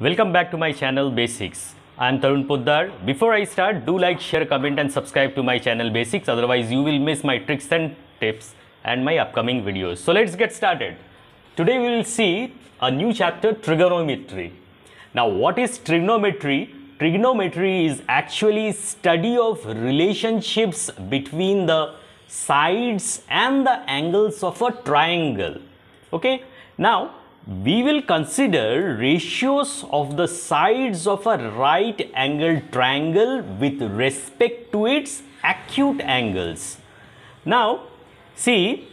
Welcome back to my channel Basics. I am Tarun Poddar. Before I start, do like, share, comment and subscribe to my channel Basics otherwise you will miss my tricks and tips and my upcoming videos. So let's get started. Today we will see a new chapter trigonometry. Now what is trigonometry? Trigonometry is actually study of relationships between the sides and the angles of a triangle. Okay. Now we will consider ratios of the sides of a right angled triangle with respect to its acute angles. Now, see,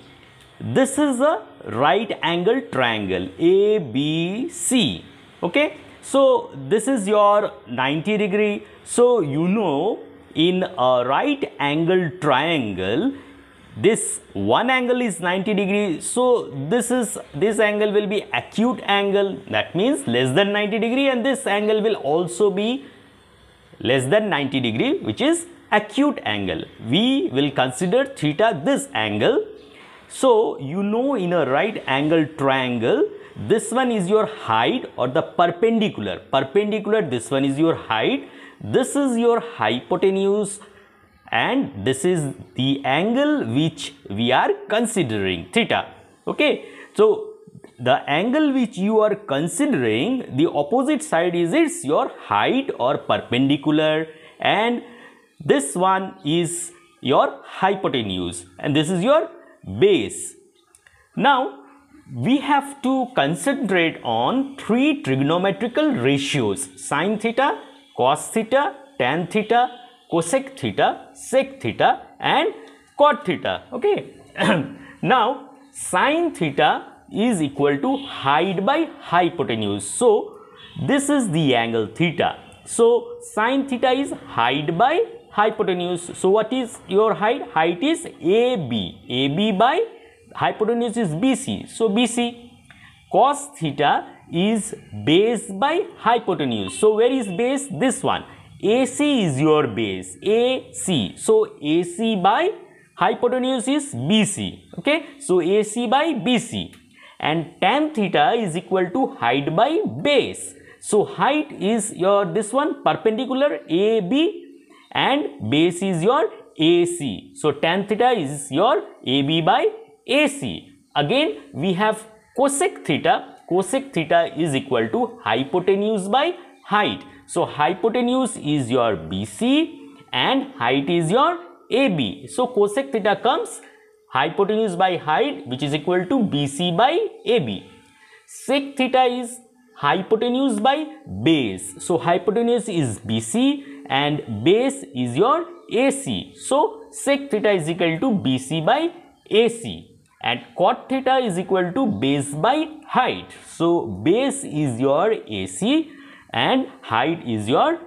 this is a right angled triangle ABC, okay? So, this is your 90 degree. So, you know in a right angled triangle, this one angle is 90 degree so this is this angle will be acute angle that means less than 90 degree and this angle will also be less than 90 degree which is acute angle we will consider theta this angle so you know in a right angle triangle this one is your height or the perpendicular perpendicular this one is your height this is your hypotenuse and this is the angle which we are considering theta okay so the angle which you are considering the opposite side is its your height or perpendicular and this one is your hypotenuse and this is your base now we have to concentrate on three trigonometrical ratios sine theta cos theta tan theta cosec theta, sec theta and cot theta. Okay. now sine theta is equal to height by hypotenuse. So this is the angle theta. So sine theta is height by hypotenuse. So what is your height? Height is AB. AB by hypotenuse is BC. So BC. Cos theta is base by hypotenuse. So where is base? This one. AC is your base, AC. So AC by hypotenuse is BC, okay. So AC by BC and tan theta is equal to height by base. So height is your this one perpendicular AB and base is your AC. So tan theta is your AB by AC. Again we have cosec theta. Cosec theta is equal to hypotenuse by height. So hypotenuse is your BC and height is your AB. So cosec theta comes hypotenuse by height which is equal to BC by AB. Sec theta is hypotenuse by base. So hypotenuse is BC and base is your AC. So sec theta is equal to BC by AC and cot theta is equal to base by height. So base is your AC and height is your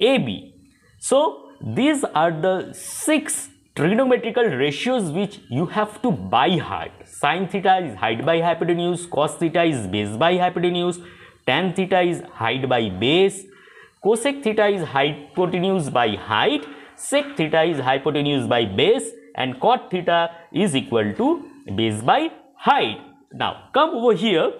AB. So these are the six trigonometrical ratios which you have to by heart. Sine theta is height by hypotenuse, cos theta is base by hypotenuse, tan theta is height by base, cosec theta is hypotenuse by height, sec theta is hypotenuse by base and cot theta is equal to base by height. Now come over here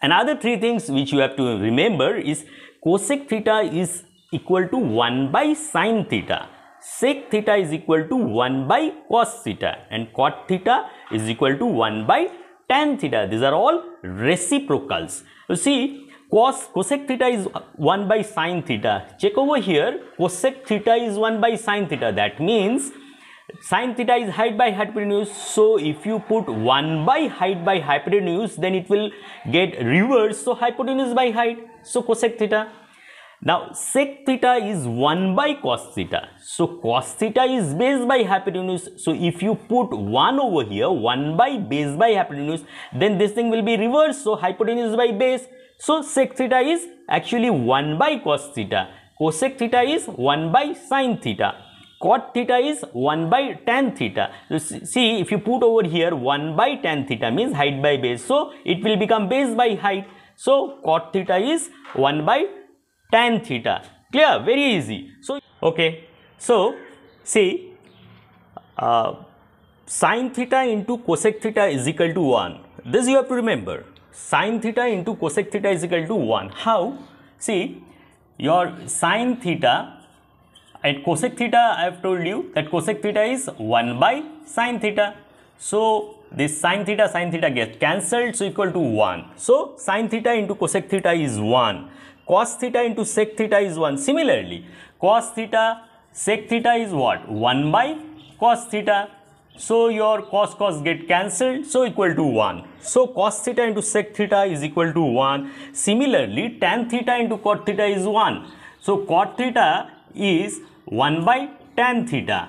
Another three things which you have to remember is cosec theta is equal to 1 by sine theta. Sec theta is equal to 1 by cos theta and cot theta is equal to 1 by tan theta. These are all reciprocals. You see cos cosec theta is 1 by sine theta check over here cosec theta is 1 by sine theta that means Sine theta is height by hypotenuse. So if you put 1 by height by hypotenuse, then it will get reversed. So hypotenuse by height. So cosec theta. Now sec theta is 1 by cos theta. So cos theta is base by hypotenuse. So if you put 1 over here, 1 by base by hypotenuse, then this thing will be reversed. So hypotenuse by base. So sec theta is actually 1 by cos theta. Cosec theta is 1 by sine theta cot theta is 1 by tan theta. See, if you put over here 1 by tan theta means height by base. So, it will become base by height. So, cot theta is 1 by tan theta. Clear? Very easy. So, okay. So, see, uh, theta into cosec theta is equal to 1. This you have to remember. Sin theta into cosec theta is equal to 1. How? See, your sin theta at cosec theta I have told you that cosec theta is 1 by sine theta. So this sine theta sine theta gets cancelled so equal to 1. So sine theta into cosec theta is 1. Cos theta into sec theta is 1. Similarly cos theta sec theta is what? 1 by cos theta. So your cos cos get cancelled so equal to 1. So cos theta into sec theta is equal to 1. Similarly tan theta into cot theta is 1. So cot theta is 1 by tan theta.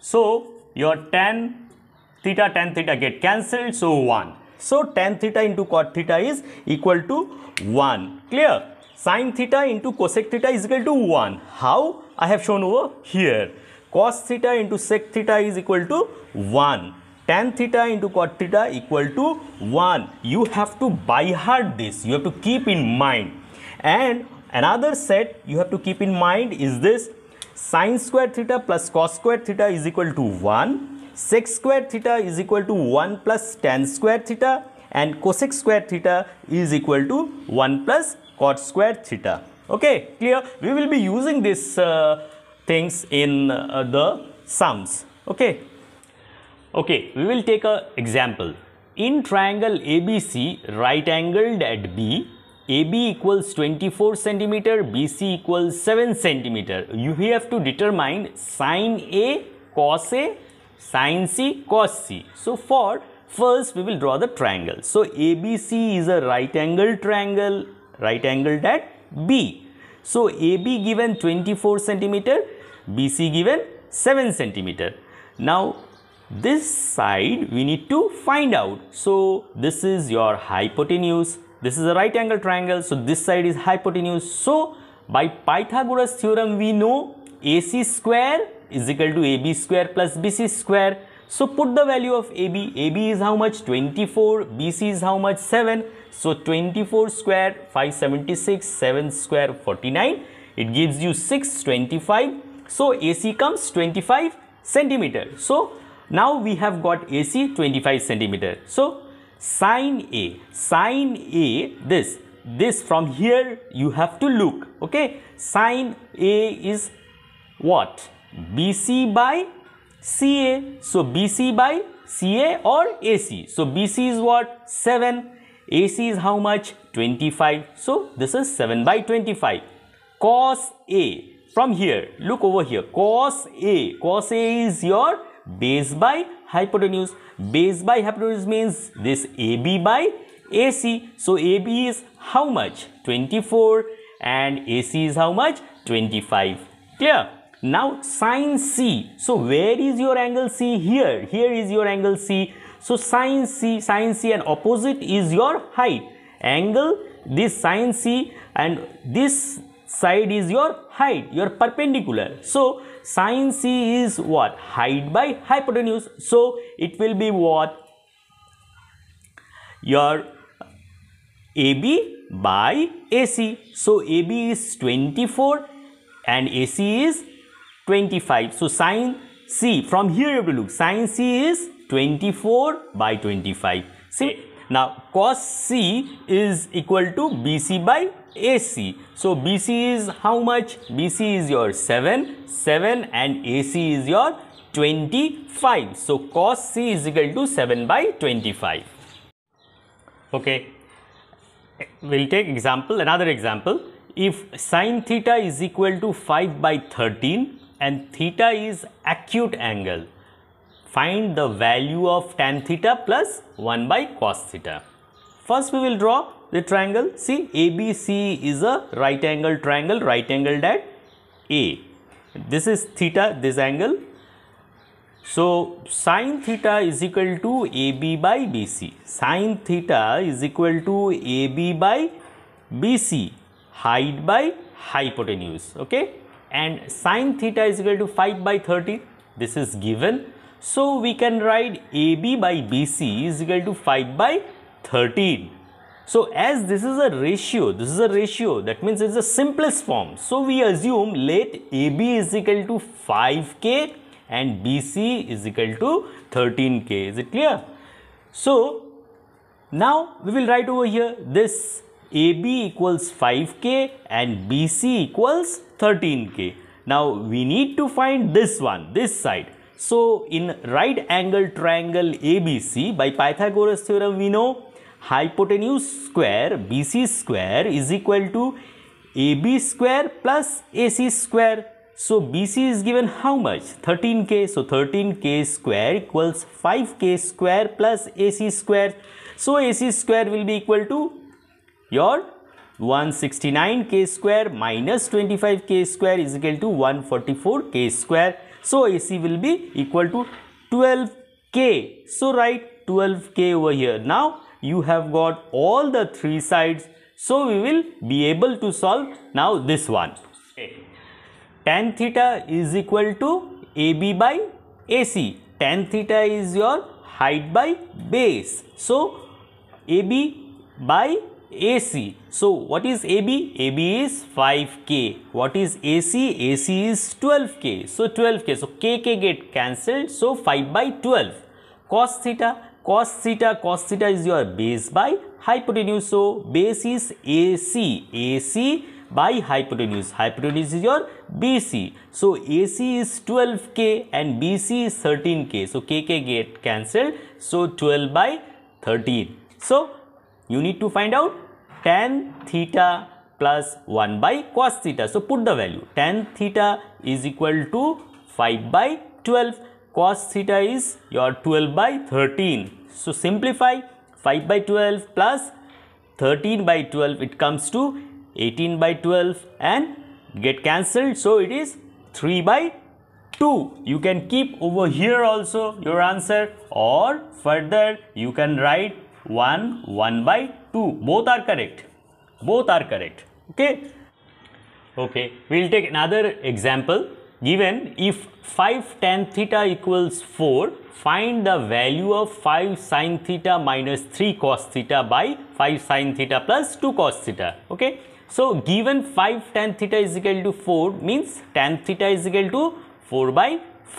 So, your tan theta, tan theta get cancelled. So, 1. So, tan theta into cot theta is equal to 1. Clear? Sin theta into cosec theta is equal to 1. How? I have shown over here. Cos theta into sec theta is equal to 1 tan theta into cot theta equal to 1 you have to buy hard this you have to keep in mind and Another set you have to keep in mind is this sine square theta plus cos square theta is equal to 1, sec square theta is equal to 1 plus tan square theta and cosec square theta is equal to 1 plus cot square theta. Okay, clear? We will be using these uh, things in uh, the sums. Okay. Okay, we will take an example. In triangle ABC, right angled at B, AB equals 24 centimeter, BC equals 7 centimeter. You have to determine sine A, cos A, sine C, cos C. So for first we will draw the triangle. So ABC is a right angle triangle, right angle at B. So AB given 24 centimeter, BC given 7 centimeter. Now this side we need to find out. So this is your hypotenuse this is a right angle triangle. So this side is hypotenuse. So by Pythagoras theorem, we know AC square is equal to AB square plus BC square. So put the value of AB. AB is how much? 24. BC is how much? 7. So 24 square 576, 7 square 49. It gives you 625. So AC comes 25 centimeter. So now we have got AC 25 centimeter. So sine A. Sine A, this, this from here you have to look, okay. Sine A is what? BC by CA. So, BC by CA or AC. So, BC is what? 7. AC is how much? 25. So, this is 7 by 25. Cos A. From here, look over here. Cos A. Cos A is your base by hypotenuse. Base by hypotenuse means this AB by AC. So AB is how much? 24 and AC is how much? 25. Clear? Now sine C. So where is your angle C? Here. Here is your angle C. So sine C, sine C and opposite is your height. Angle this sine C and this side is your height, your perpendicular. So sine C is what? Height by hypotenuse. So it will be what? Your AB by AC. So AB is 24 and AC is 25. So sine C, from here you have to look, sine C is 24 by 25. See, now cos C is equal to BC by AC. So BC is how much? BC is your 7, 7 and AC is your 25. So cos C is equal to 7 by 25. Okay. We'll take example, another example. If sine theta is equal to 5 by 13 and theta is acute angle, find the value of tan theta plus 1 by cos theta. First we will draw the triangle. See ABC is a right angle triangle right angled at A. This is theta this angle. So sine theta is equal to AB by BC. Sine theta is equal to AB by BC height by hypotenuse okay and sine theta is equal to 5 by 30 this is given so we can write AB by BC is equal to 5 by 13 so as this is a ratio, this is a ratio, that means it's the simplest form. So we assume let AB is equal to 5K and BC is equal to 13K. Is it clear? So now we will write over here this AB equals 5K and BC equals 13K. Now we need to find this one, this side. So in right angle triangle ABC by Pythagoras theorem we know hypotenuse square BC square is equal to AB square plus AC square. So BC is given how much? 13K. So 13K square equals 5K square plus AC square. So AC square will be equal to your 169K square minus 25K square is equal to 144K square. So AC will be equal to 12K. So write 12K over here. Now you have got all the three sides. So we will be able to solve now this one. Tan theta is equal to AB by AC. Tan theta is your height by base. So AB by AC. So what is AB? AB is 5K. What is AC? AC is 12K. So 12K. So kk K get cancelled. So 5 by 12. Cos theta cos theta cos theta is your base by hypotenuse so base is ac ac by hypotenuse hypotenuse is your bc so ac is 12k and bc is 13k so kk k get cancelled so 12 by 13 so you need to find out tan theta plus 1 by cos theta so put the value tan theta is equal to 5 by 12 cos theta is your 12 by 13. So simplify 5 by 12 plus 13 by 12 it comes to 18 by 12 and get cancelled. So it is 3 by 2. You can keep over here also your answer or further you can write 1 1 by 2. Both are correct. Both are correct. Okay. Okay. We will take another example. Given if 5 tan theta equals 4, find the value of 5 sin theta minus 3 cos theta by 5 sin theta plus 2 cos theta. Okay. So, given 5 tan theta is equal to 4 means tan theta is equal to 4 by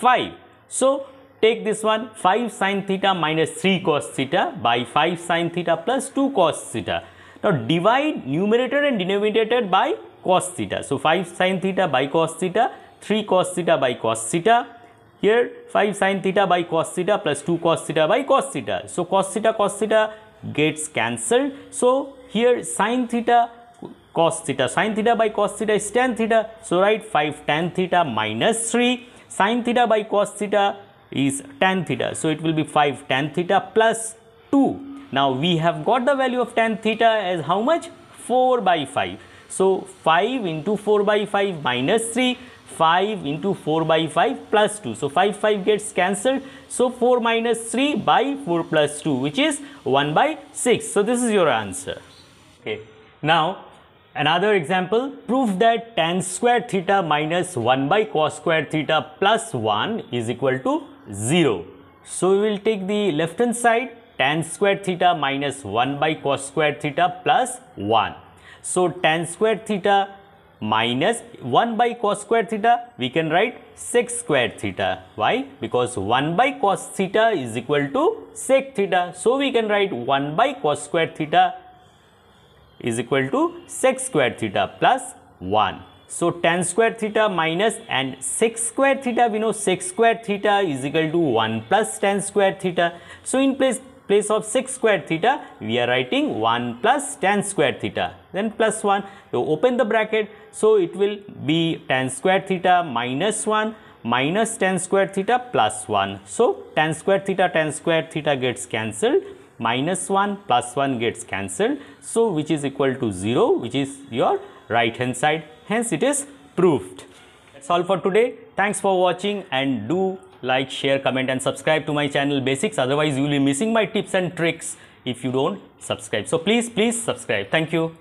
5. So, take this one 5 sin theta minus 3 cos theta by 5 sin theta plus 2 cos theta. Now divide numerator and denominator by cos theta. So 5 sin theta by cos theta 3 cos theta by cos theta. Here 5 sin theta by cos theta plus 2 cos theta by cos theta. So cos theta cos theta gets cancelled. So here sin theta cos theta sin theta by cos theta is tan theta. So write 5 tan theta minus 3 sin theta by cos theta is tan theta. So it will be 5 tan theta plus 2. Now we have got the value of tan theta as how much? 4 by 5. So 5 into 4 by 5 minus 3. 5 into 4 by 5 plus 2. So 5 5 gets cancelled. So 4 minus 3 by 4 plus 2 which is 1 by 6. So this is your answer. Okay. Now another example prove that tan square theta minus 1 by cos square theta plus 1 is equal to 0. So we will take the left hand side tan square theta minus 1 by cos square theta plus 1. So tan square theta minus 1 by cos square theta, we can write 6 square theta. Why? Because 1 by cos theta is equal to sec theta. So, we can write 1 by cos square theta is equal to sec square theta plus 1. So, tan square theta minus and 6 square theta, we know 6 square theta is equal to 1 plus tan square theta. So, in place place of 6 square theta, we are writing 1 plus tan square theta. Then plus 1, you open the bracket. So, it will be tan square theta minus 1 minus tan square theta plus 1. So, tan square theta tan square theta gets cancelled minus 1 plus 1 gets cancelled. So, which is equal to 0 which is your right hand side. Hence, it is proved. That's all for today. Thanks for watching and do like, share, comment and subscribe to my channel Basics. Otherwise, you will be missing my tips and tricks if you don't subscribe. So please, please subscribe. Thank you.